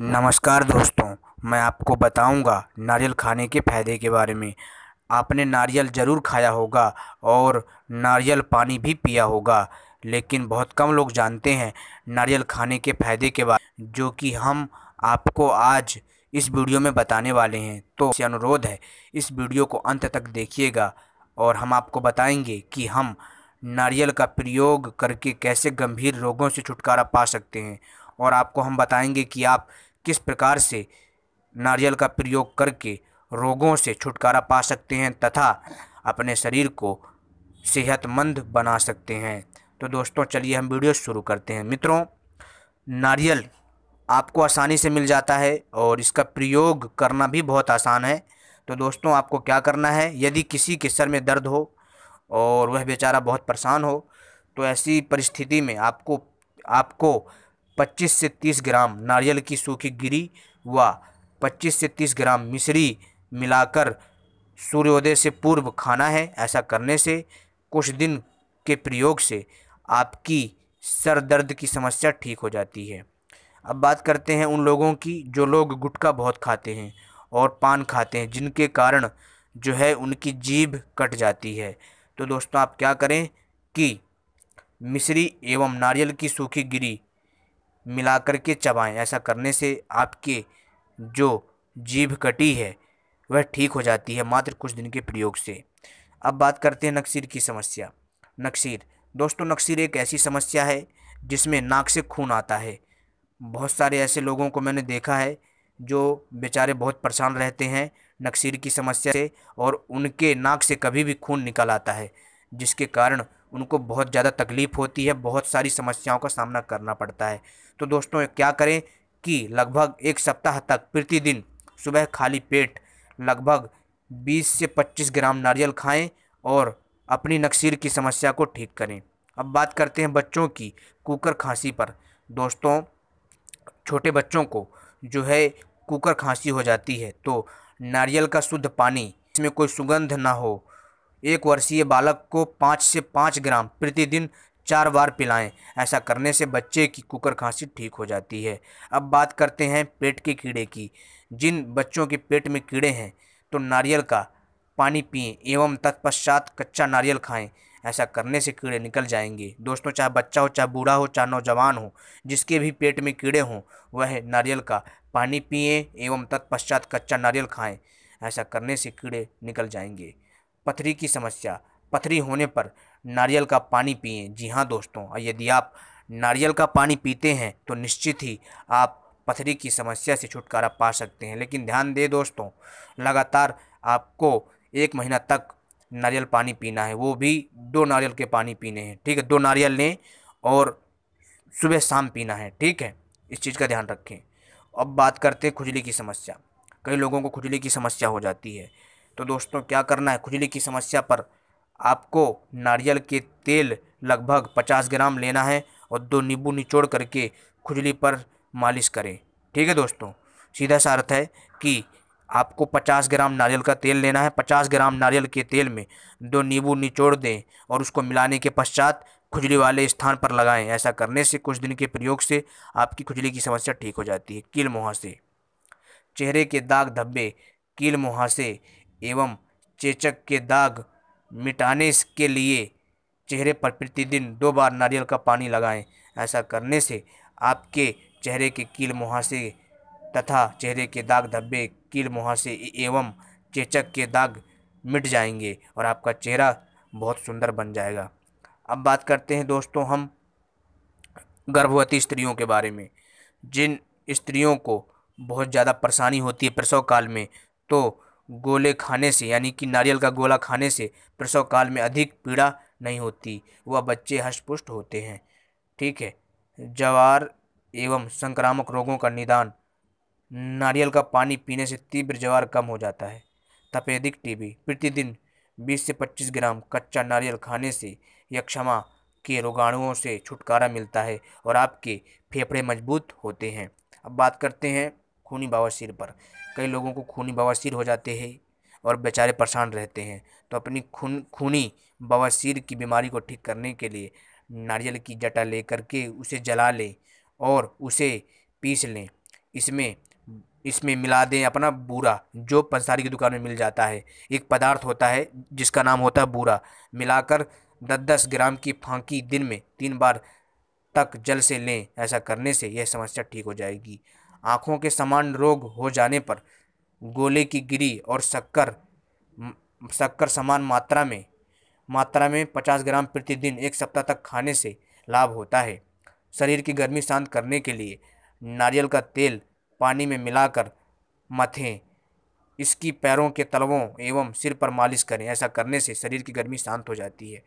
नमस्कार दोस्तों मैं आपको बताऊंगा नारियल खाने के फ़ायदे के बारे में आपने नारियल ज़रूर खाया होगा और नारियल पानी भी पिया होगा लेकिन बहुत कम लोग जानते हैं नारियल खाने के फ़ायदे के बारे जो कि हम आपको आज इस वीडियो में बताने वाले हैं तो से अनुरोध है इस वीडियो को अंत तक देखिएगा और हम आपको बताएंगे कि हम नारियल का प्रयोग करके कैसे गंभीर रोगों से छुटकारा पा सकते हैं और आपको हम बताएंगे कि आप किस प्रकार से नारियल का प्रयोग करके रोगों से छुटकारा पा सकते हैं तथा अपने शरीर को सेहतमंद बना सकते हैं तो दोस्तों चलिए हम वीडियो शुरू करते हैं मित्रों नारियल आपको आसानी से मिल जाता है और इसका प्रयोग करना भी बहुत आसान है तो दोस्तों आपको क्या करना है यदि किसी के सर में दर्द हो और वह बेचारा बहुत परेशान हो तो ऐसी परिस्थिति में आपको आपको 25 से 30 ग्राम नारियल की सूखी गिरी व 25 से 30 ग्राम मिश्री मिलाकर सूर्योदय से पूर्व खाना है ऐसा करने से कुछ दिन के प्रयोग से आपकी सर दर्द की समस्या ठीक हो जाती है अब बात करते हैं उन लोगों की जो लोग गुटखा बहुत खाते हैं और पान खाते हैं जिनके कारण जो है उनकी जीभ कट जाती है तो दोस्तों आप क्या करें कि मिश्री एवं नारियल की सूखी गिरी मिला के चबाएं ऐसा करने से आपके जो जीभ कटी है वह ठीक हो जाती है मात्र कुछ दिन के प्रयोग से अब बात करते हैं नक्सीर की समस्या नक्सीर दोस्तों नक्सीर एक ऐसी समस्या है जिसमें नाक से खून आता है बहुत सारे ऐसे लोगों को मैंने देखा है जो बेचारे बहुत परेशान रहते हैं नक्सीर की समस्या से और उनके नाक से कभी भी खून निकल आता है जिसके कारण उनको बहुत ज़्यादा तकलीफ़ होती है बहुत सारी समस्याओं का सामना करना पड़ता है तो दोस्तों क्या करें कि लगभग एक सप्ताह तक प्रतिदिन सुबह खाली पेट लगभग 20 से 25 ग्राम नारियल खाएं और अपनी नक्सीर की समस्या को ठीक करें अब बात करते हैं बच्चों की कुकर खांसी पर दोस्तों छोटे बच्चों को जो है कुकर खांसी हो जाती है तो नारियल का शुद्ध पानी इसमें कोई सुगंध ना हो एक वर्षीय बालक को पाँच से पाँच ग्राम प्रतिदिन चार बार पिलाएं ऐसा करने से बच्चे की कुकर खांसी ठीक हो जाती है अब बात करते हैं पेट के कीड़े की जिन बच्चों के पेट में कीड़े हैं तो नारियल का पानी पिएं एवं तत्पश्चात कच्चा नारियल खाएं ऐसा करने से कीड़े निकल जाएंगे दोस्तों चाहे बच्चा हो चाहे बूढ़ा हो चाहे नौजवान हो जिसके भी पेट में कीड़े हों वह नारियल का पानी पिएं एवं तत्पश्चात कच्चा नारियल खाएं ऐसा करने से कीड़े निकल जाएंगे पथरी की समस्या पथरी होने पर नारियल का पानी पिए जी हाँ दोस्तों यदि आप नारियल का पानी पीते हैं तो निश्चित ही आप पथरी की समस्या से छुटकारा पा सकते हैं लेकिन ध्यान दें दोस्तों लगातार आपको एक महीना तक नारियल पानी पीना है वो भी दो नारियल के पानी पीने हैं ठीक है दो नारियल लें और सुबह शाम पीना है ठीक है इस चीज़ का ध्यान रखें अब बात करते हैं खुजली की समस्या कई लोगों को खुजली की समस्या हो जाती है तो दोस्तों क्या करना है खुजली की समस्या पर आपको नारियल के तेल लगभग 50 ग्राम लेना है और दो नींबू निचोड़ करके खुजली पर मालिश करें ठीक है दोस्तों सीधा सा अर्थ है कि आपको 50 ग्राम नारियल का तेल लेना है 50 ग्राम नारियल के तेल में दो नींबू निचोड़ दें और उसको मिलाने के पश्चात खुजली वाले स्थान पर लगाएं ऐसा करने से कुछ दिन के प्रयोग से आपकी खुजली की समस्या ठीक हो जाती है कील मुहासे चेहरे के दाग धब्बे कील मुहासे एवं चेचक के दाग मिटाने के लिए चेहरे पर प्रतिदिन दो बार नारियल का पानी लगाएं ऐसा करने से आपके चेहरे के कील मुहासे तथा चेहरे के दाग धब्बे कील मुहासे एवं चेचक के दाग मिट जाएंगे और आपका चेहरा बहुत सुंदर बन जाएगा अब बात करते हैं दोस्तों हम गर्भवती स्त्रियों के बारे में जिन स्त्रियों को बहुत ज़्यादा परेशानी होती है प्रसव काल में तो गोले खाने से यानी कि नारियल का गोला खाने से प्रसव काल में अधिक पीड़ा नहीं होती व बच्चे हष्टपुष्ट होते हैं ठीक है जवार एवं संक्रामक रोगों का निदान नारियल का पानी पीने से तीव्र जवार कम हो जाता है तपेदिक टीबी प्रतिदिन 20 से 25 ग्राम कच्चा नारियल खाने से यक्षमा के रोगाणुओं से छुटकारा मिलता है और आपके फेफड़े मजबूत होते हैं अब बात करते हैं खूनी बावासीर पर कई लोगों को खूनी बवासीर हो जाते हैं और बेचारे परेशान रहते हैं तो अपनी खून खूनी बवासीर की बीमारी को ठीक करने के लिए नारियल की जटा ले करके उसे जला लें और उसे पीस लें इसमें इसमें मिला दें अपना बूरा जो पंसारी की दुकान में मिल जाता है एक पदार्थ होता है जिसका नाम होता है बूरा मिलाकर दस दस ग्राम की फांकी दिन में तीन बार तक जल से लें ऐसा करने से यह समस्या ठीक हो जाएगी आँखों के समान रोग हो जाने पर गोले की गिरी और शक्कर शक्कर समान मात्रा में मात्रा में 50 ग्राम प्रतिदिन एक सप्ताह तक खाने से लाभ होता है शरीर की गर्मी शांत करने के लिए नारियल का तेल पानी में मिलाकर मथें इसकी पैरों के तलवों एवं सिर पर मालिश करें ऐसा करने से शरीर की गर्मी शांत हो जाती है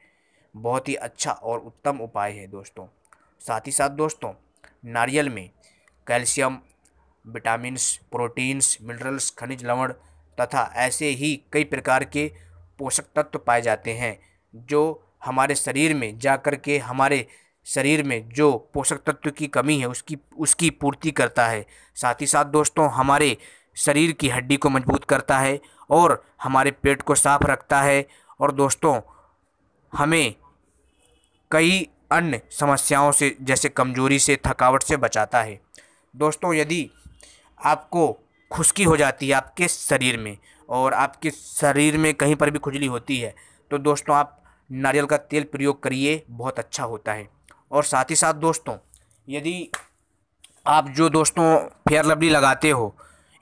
बहुत ही अच्छा और उत्तम उपाय है दोस्तों साथ ही साथ दोस्तों नारियल में कैल्शियम विटामिन्स प्रोटीन्स मिनरल्स खनिज लवण तथा ऐसे ही कई प्रकार के पोषक तत्व पाए जाते हैं जो हमारे शरीर में जा कर के हमारे शरीर में जो पोषक तत्व की कमी है उसकी उसकी पूर्ति करता है साथ ही साथ दोस्तों हमारे शरीर की हड्डी को मजबूत करता है और हमारे पेट को साफ रखता है और दोस्तों हमें कई अन्य समस्याओं से जैसे कमजोरी से थकावट से बचाता है दोस्तों यदि आपको खुशकी हो जाती है आपके शरीर में और आपके शरीर में कहीं पर भी खुजली होती है तो दोस्तों आप नारियल का तेल प्रयोग करिए बहुत अच्छा होता है और साथ ही साथ दोस्तों यदि आप जो दोस्तों फेयर लवली लगाते हो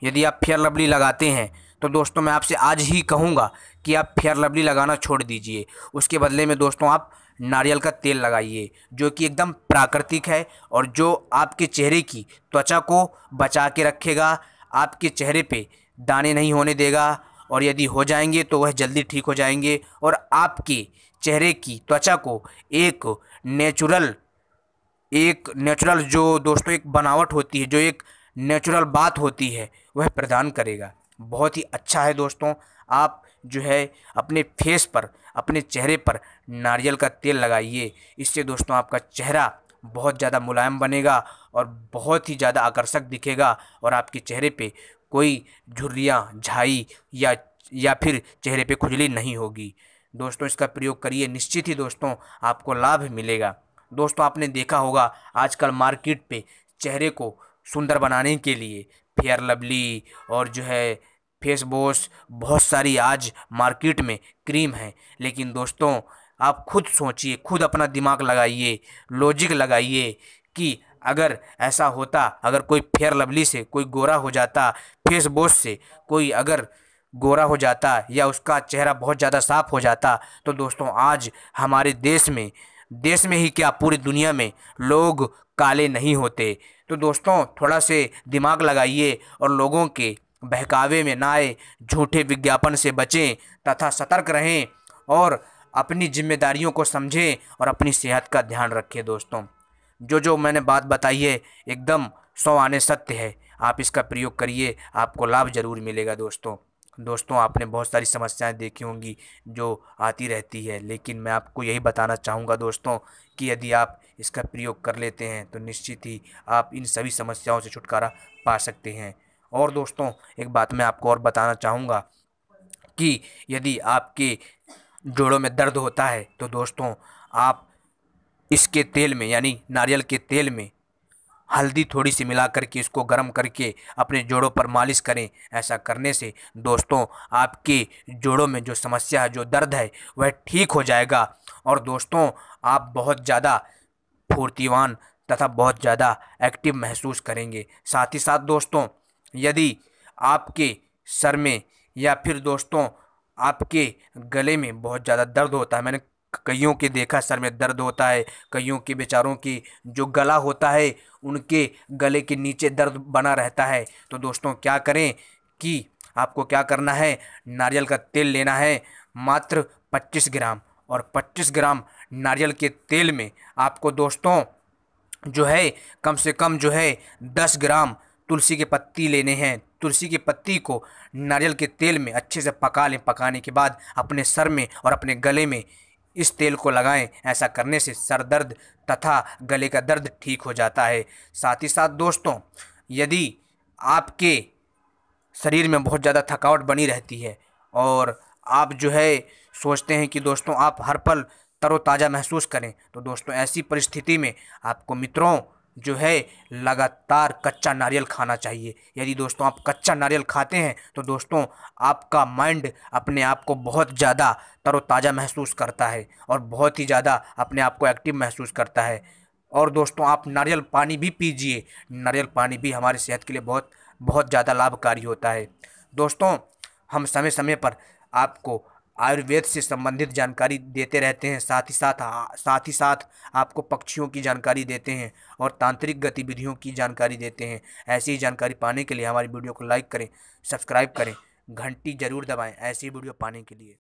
यदि आप फेयर लवली लगाते हैं तो दोस्तों मैं आपसे आज ही कहूँगा कि आप फेयर लवली लगाना छोड़ दीजिए उसके बदले में दोस्तों आप नारियल का तेल लगाइए जो कि एकदम प्राकृतिक है और जो आपके चेहरे की त्वचा को बचा के रखेगा आपके चेहरे पे दाने नहीं होने देगा और यदि हो जाएंगे तो वह जल्दी ठीक हो जाएंगे और आपके चेहरे की त्वचा को एक नेचुरल एक नेचुरल जो दोस्तों एक बनावट होती है जो एक नेचुरल बात होती है वह प्रदान करेगा बहुत ही अच्छा है दोस्तों आप जो है अपने फेस पर अपने चेहरे पर नारियल का तेल लगाइए इससे दोस्तों आपका चेहरा बहुत ज़्यादा मुलायम बनेगा और बहुत ही ज़्यादा आकर्षक दिखेगा और आपके चेहरे पे कोई झुर्रियाँ झाई या या फिर चेहरे पे खुजली नहीं होगी दोस्तों इसका प्रयोग करिए निश्चित ही दोस्तों आपको लाभ मिलेगा दोस्तों आपने देखा होगा आजकल मार्केट पे चेहरे को सुंदर बनाने के लिए फेयर लवली और जो है फेस वॉश बहुत सारी आज मार्केट में क्रीम है लेकिन दोस्तों आप खुद सोचिए खुद अपना दिमाग लगाइए लॉजिक लगाइए कि अगर ऐसा होता अगर कोई फेयर लवली से कोई गोरा हो जाता फेस वॉश से कोई अगर गोरा हो जाता या उसका चेहरा बहुत ज़्यादा साफ हो जाता तो दोस्तों आज हमारे देश में देश में ही क्या पूरी दुनिया में लोग काले नहीं होते तो दोस्तों थोड़ा से दिमाग लगाइए और लोगों के बहकावे में ना आए झूठे विज्ञापन से बचें तथा सतर्क रहें और अपनी जिम्मेदारियों को समझें और अपनी सेहत का ध्यान रखें दोस्तों जो जो मैंने बात बताई है एकदम सौ आने सत्य है आप इसका प्रयोग करिए आपको लाभ ज़रूर मिलेगा दोस्तों दोस्तों आपने बहुत सारी समस्याएं देखी होंगी जो आती रहती है लेकिन मैं आपको यही बताना चाहूँगा दोस्तों कि यदि आप इसका प्रयोग कर लेते हैं तो निश्चित ही आप इन सभी समस्याओं से छुटकारा पा सकते हैं और दोस्तों एक बात मैं आपको और बताना चाहूँगा कि यदि आपके जोड़ों में दर्द होता है तो दोस्तों आप इसके तेल में यानी नारियल के तेल में हल्दी थोड़ी सी मिला करके इसको गर्म करके अपने जोड़ों पर मालिश करें ऐसा करने से दोस्तों आपके जोड़ों में जो समस्या है जो दर्द है वह ठीक हो जाएगा और दोस्तों आप बहुत ज़्यादा फुर्तीवान तथा बहुत ज़्यादा एक्टिव महसूस करेंगे साथ ही साथ दोस्तों यदि आपके सर में या फिर दोस्तों आपके गले में बहुत ज़्यादा दर्द होता है मैंने कईयों के देखा सर में दर्द होता है कईयों के बेचारों की जो गला होता है उनके गले के नीचे दर्द बना रहता है तो दोस्तों क्या करें कि आपको क्या करना है नारियल का तेल लेना है मात्र 25 ग्राम और 25 ग्राम नारियल के तेल में आपको दोस्तों जो है कम से कम जो है 10 ग्राम तुलसी के पत्ती लेने हैं तुलसी की पत्ती को नारियल के तेल में अच्छे से पका लें पकाने के बाद अपने सर में और अपने गले में इस तेल को लगाएं ऐसा करने से सर दर्द तथा गले का दर्द ठीक हो जाता है साथ ही साथ दोस्तों यदि आपके शरीर में बहुत ज़्यादा थकावट बनी रहती है और आप जो है सोचते हैं कि दोस्तों आप हर पल तरोताज़ा महसूस करें तो दोस्तों ऐसी परिस्थिति में आपको मित्रों जो है लगातार कच्चा नारियल खाना चाहिए यदि दोस्तों आप कच्चा नारियल खाते हैं तो दोस्तों आपका माइंड अपने आप को बहुत ज़्यादा तरोताज़ा महसूस करता है और बहुत ही ज़्यादा अपने आप को एक्टिव महसूस करता है और दोस्तों आप नारियल पानी भी पीजिए नारियल पानी भी हमारे सेहत के लिए बहुत बहुत ज़्यादा लाभकारी होता है दोस्तों हम समय समय पर आपको आयुर्वेद से संबंधित जानकारी देते रहते हैं साथ ही साथ हाँ, साथ ही साथ आपको पक्षियों की जानकारी देते हैं और तांत्रिक गतिविधियों की जानकारी देते हैं ऐसी ही जानकारी पाने के लिए हमारी वीडियो को लाइक करें सब्सक्राइब करें घंटी ज़रूर दबाएं ऐसी वीडियो पाने के लिए